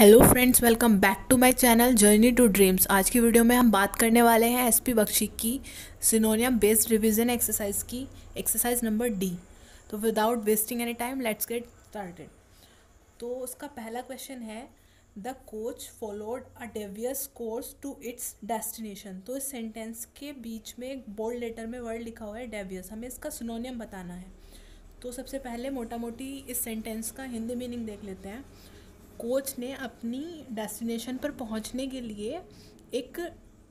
hello friends welcome back to my channel journey to dreams आज की video में हम बात करने वाले हैं एसपी बख्शी की सिनोनियम बेस्ड रिवीजन एक्सरसाइज की एक्सरसाइज नंबर डी तो without wasting any time let's get started तो उसका पहला क्वेश्चन है the coach followed a devious course to its destination तो इस सेंटेंस के बीच में एक बोल्ड लेटर में वर्ड लिखा हुआ है डेवियस हमें इसका सिनोनियम बताना है तो सबसे पहले मोटा मोटी इस सेंटेंस का हिंदी मीनिंग देख लेते हैं कोच ने अपनी डेस्टिनेशन पर पहुंचने के लिए एक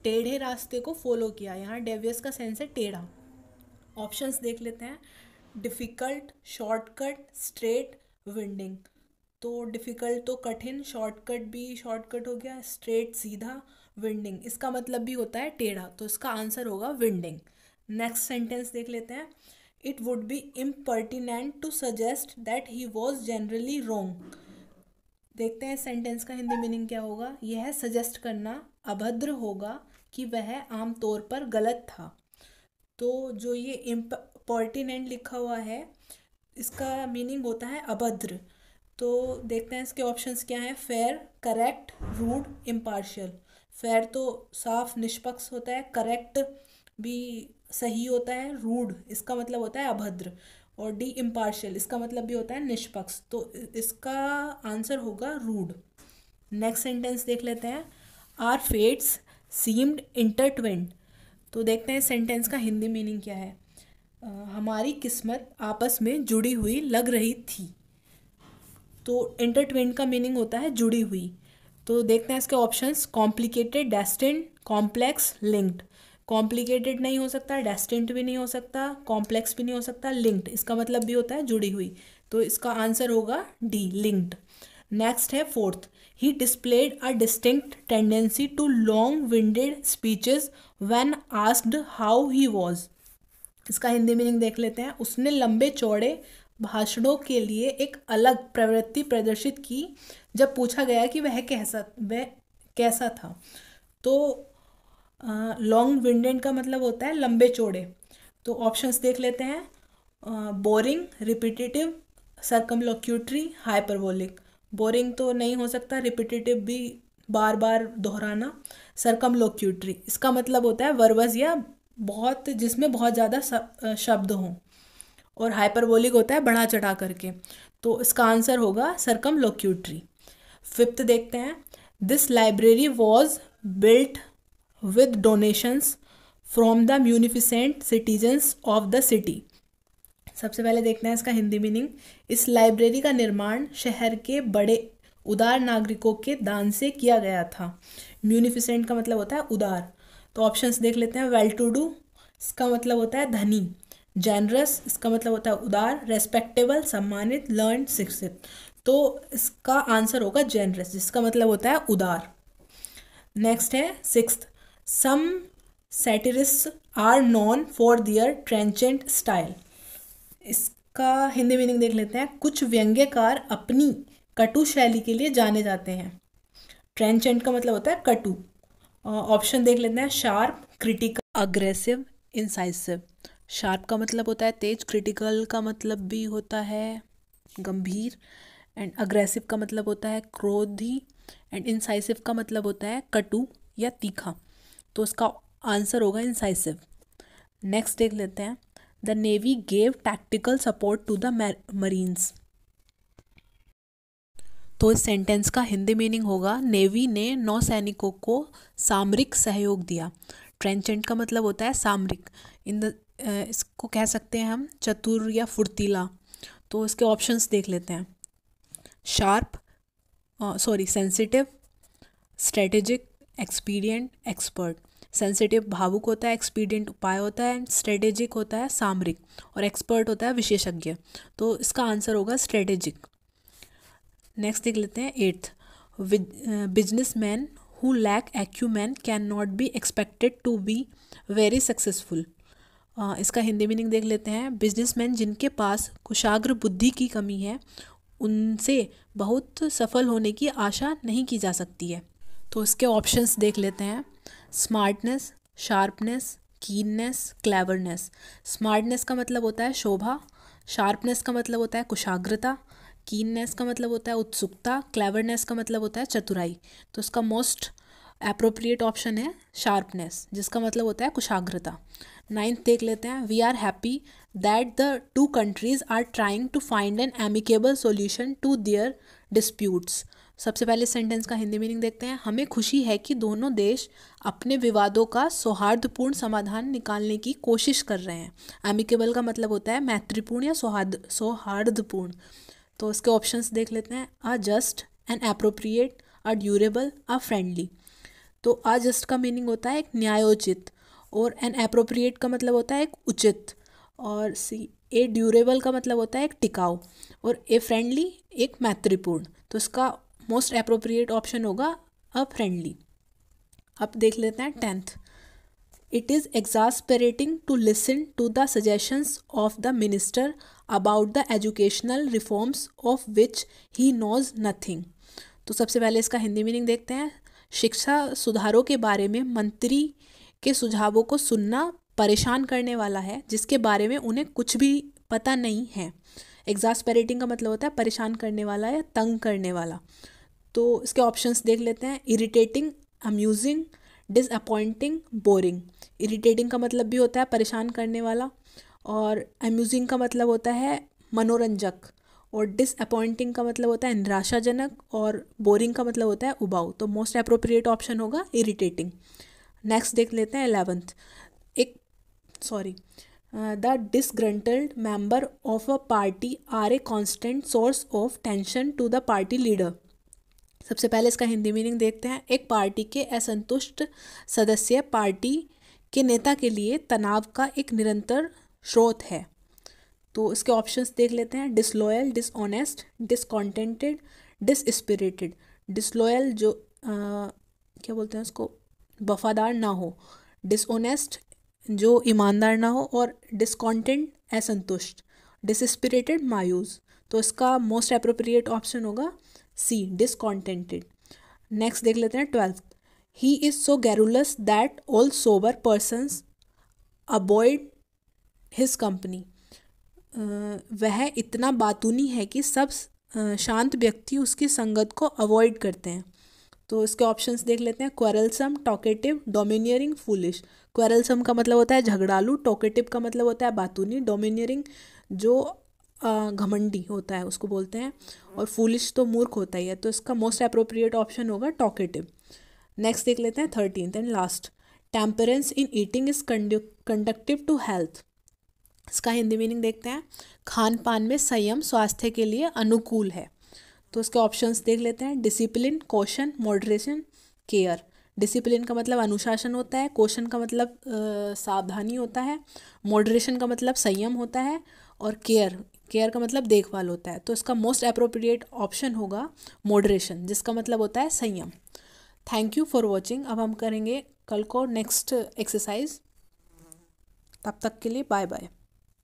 टेढ़े रास्ते को फॉलो किया यहाँ डेवियस का सेंस है टेढ़ा ऑप्शंस देख लेते हैं डिफ़िकल्ट शॉर्टकट स्ट्रेट विंडिंग तो डिफ़िकल्ट तो कठिन शॉर्टकट भी शॉर्टकट हो गया स्ट्रेट सीधा विंडिंग इसका मतलब भी होता है टेढ़ा तो इसका आंसर होगा विंडिंग नेक्स्ट सेंटेंस देख लेते हैं it would be impertinent to suggest that he was generally wrong देखते हैं सेंटेंस का हिंदी मीनिंग क्या होगा यह सजेस्ट करना अभद्र होगा कि वह आमतौर पर गलत था तो जो ये इम्पॉर्टिनेंट लिखा हुआ है इसका मीनिंग होता है अभद्र तो देखते हैं इसके ऑप्शंस क्या हैं fair correct rude impartial fair तो साफ निष्पक्ष होता है करेक्ट भी सही होता है रूड इसका मतलब होता है अभद्र और डी इम्पार्शियल इसका मतलब भी होता है निष्पक्ष तो इसका आंसर होगा रूड नेक्स्ट सेंटेंस देख लेते हैं आर फेट्स सीम्ड इंटरट्वेंड तो देखते हैं सेंटेंस का हिंदी मीनिंग क्या है आ, हमारी किस्मत आपस में जुड़ी हुई लग रही थी तो इंटरट्वेंड का मीनिंग होता है जुड़ी हुई तो देखते हैं इसके options complicated distinct complex linked complicated नहीं हो सकता डेस्टिंट भी नहीं हो सकता कॉम्प्लेक्स भी नहीं हो सकता लिंक्ड इसका मतलब भी होता है जुड़ी हुई तो इसका आंसर होगा डी लिंक्ड नेक्स्ट है fourth he displayed a distinct tendency to long winded speeches when asked how he was इसका हिंदी मीनिंग देख लेते हैं उसने लंबे चौड़े भाषणों के लिए एक अलग प्रवृत्ति प्रदर्शित की जब पूछा गया कि वह कैसा वह कैसा था तो लॉन्ग विंडेंट का मतलब होता है लंबे चौड़े तो ऑप्शंस देख लेते हैं boring repetitive circumlocutory hyperbolic boring तो नहीं हो सकता रिपीटेटिव भी बार बार दोहराना सरकम लोक्यूट्री इसका मतलब होता है वर्वज या बहुत जिसमें बहुत ज़्यादा शब्द हों और हाइपरबोलिक होता है बढ़ा चढ़ा करके तो इसका आंसर होगा सरकम लोक्यूट्री फिफ्थ देखते हैं this library was built with donations from the munificent citizens of the city सबसे पहले देखना है इसका हिंदी मीनिंग इस लाइब्रेरी का निर्माण शहर के बड़े उदार नागरिकों के दान से किया गया था म्यूनिफिसेंट का मतलब होता है उदार तो ऑप्शंस देख लेते हैं वेल टू डू इसका मतलब होता है धनी जेनरस इसका मतलब होता है उदार रेस्पेक्टेबल सम्मानित लर्न शिक्षित तो इसका आंसर होगा जेनरस जिसका मतलब होता है उदार नेक्स्ट है sixth some satirist are known for their trenchant style इसका हिंदी मीनिंग देख लेते हैं कुछ व्यंग्यकार अपनी कटु शैली के लिए जाने जाते हैं ट्रेंचेंट का मतलब होता है कटु ऑप्शन देख लेते हैं sharp critical aggressive incisive sharp का मतलब होता है तेज क्रिटिकल का मतलब भी होता है गंभीर एंड अग्रेसिव का मतलब होता है क्रोधी एंड इंसाइसिव का मतलब होता है कटु या तीखा तो इसका आंसर होगा इंसाइसिव नेक्स्ट देख लेते हैं the navy gave tactical support to the marines तो इस सेंटेंस का हिंदी मीनिंग होगा नेवी ने नौ सैनिकों को सामरिक सहयोग दिया ट्रेंचेंट का मतलब होता है सामरिक इन द इसको कह सकते हैं हम चतुर या फुर्तीला तो इसके ऑप्शंस देख लेते हैं sharp sorry sensitive strategic expedient expert sensitive भावुक होता है एक्सपीडियंट उपाय होता है एंड स्ट्रेटेजिक होता है सामरिक और एक्सपर्ट होता है विशेषज्ञ तो इसका आंसर होगा स्ट्रेटेजिक नेक्स्ट देख लेते हैं eighth businessman who lack acumen cannot be expected to be very successful इसका हिंदी मीनिंग देख लेते हैं मैन जिनके पास कुशाग्र बुद्धि की कमी है उनसे बहुत सफल होने की आशा नहीं की जा सकती है तो इसके ऑप्शंस देख लेते हैं smartness sharpness keenness cleverness smartness का मतलब होता है शोभा शार्पनेस का मतलब होता है कुशाग्रता कीननेस का मतलब होता है उत्सुकता क्लेवरनेस का मतलब होता है चतुराई तो उसका मोस्ट अप्रोप्रिएट ऑप्शन है शार्पनेस जिसका मतलब होता है कुशाग्रता नाइन्थ देख लेते हैं we are happy that the two countries are trying to find an amicable solution to their disputes सबसे पहले सेंटेंस का हिंदी मीनिंग देखते हैं हमें खुशी है कि दोनों देश अपने विवादों का सौहार्दपूर्ण समाधान निकालने की कोशिश कर रहे हैं एमिकेबल का मतलब होता है मैत्रीपूर्ण या सौहार्द सौहार्दपूर्ण तो उसके ऑप्शंस देख लेते हैं a just and appropriate a durable a friendly तो अ जस्ट का मीनिंग होता है एक न्यायोचित और एन अप्रोप्रिएट का मतलब होता है एक उचित और सी ए ड्यूरेबल का मतलब होता है एक टिकाऊ और ए फ्रेंडली एक मैत्रीपूर्ण तो इसका मोस्ट अप्रोप्रिएट ऑप्शन होगा अ फ्रेंडली अब देख लेते हैं tenth it is exasperating to listen to the suggestions of the minister about the educational reforms of which he knows nothing तो सबसे पहले इसका हिंदी मीनिंग देखते हैं शिक्षा सुधारों के बारे में मंत्री के सुझावों को सुनना परेशान करने वाला है जिसके बारे में उन्हें कुछ भी पता नहीं है एग्जास्पेरेटिंग का मतलब होता है परेशान करने वाला या तंग करने वाला तो इसके ऑप्शंस देख लेते हैं irritating amusing disappointing boring irritating का मतलब भी होता है परेशान करने वाला और अम्यूजिंग का मतलब होता है मनोरंजक और डिसअपॉइंटिंग का मतलब होता है निराशाजनक और बोरिंग का मतलब होता है उबाऊ तो मोस्ट अप्रोप्रिएट ऑप्शन होगा इरिटेटिंग नेक्स्ट देख लेते हैं eleventh sorry the disgruntled member of a party are a constant source of tension to the party leader सबसे पहले इसका हिंदी मीनिंग देखते हैं एक पार्टी के असंतुष्ट सदस्य पार्टी के नेता के लिए तनाव का एक निरंतर स्रोत है तो इसके ऑप्शंस देख लेते हैं disloyal dishonest discontented dispirited disloyal जो आ, uh, क्या बोलते हैं उसको वफादार ना हो डिसऑनेस्ट जो ईमानदार ना हो और डिसकॉन्टेंट असंतुष्ट डिसस्पिरेटेड मायूस तो इसका मोस्ट अप्रोप्रिएट ऑप्शन होगा सी डिसकॉन्टेंटेड नेक्स्ट देख लेते हैं twelfth he is so garrulous that all sober persons avoid his company वह इतना बातूनी है कि सब शांत व्यक्ति उसकी संगत को अवॉइड करते हैं तो इसके ऑप्शंस देख लेते हैं quarrelsome talkative domineering foolish quarrelsome का मतलब होता है झगड़ालू टॉकेटिव का मतलब होता है बातूनी डोमिनियरिंग जो घमंडी होता है उसको बोलते हैं और फूलिश तो मूर्ख होता ही है तो इसका मोस्ट अप्रोप्रिएट ऑप्शन होगा टॉकेटिव नेक्स्ट देख लेते हैं thirteen and last temperance in eating is conducive to health इसका हिंदी मीनिंग देखते हैं खान पान में संयम स्वास्थ्य के लिए अनुकूल है तो उसके ऑप्शंस देख लेते हैं discipline caution moderation care discipline का मतलब अनुशासन होता है कौशन का मतलब सावधानी होता है मॉडरेशन का मतलब संयम होता है और केयर केयर का मतलब देखभाल होता है तो इसका मोस्ट अप्रोप्रिएट ऑप्शन होगा मॉडरेशन जिसका मतलब होता है संयम थैंक यू फॉर वॉचिंग अब हम करेंगे कल को नेक्स्ट एक्सरसाइज तब तक के लिए बाय बाय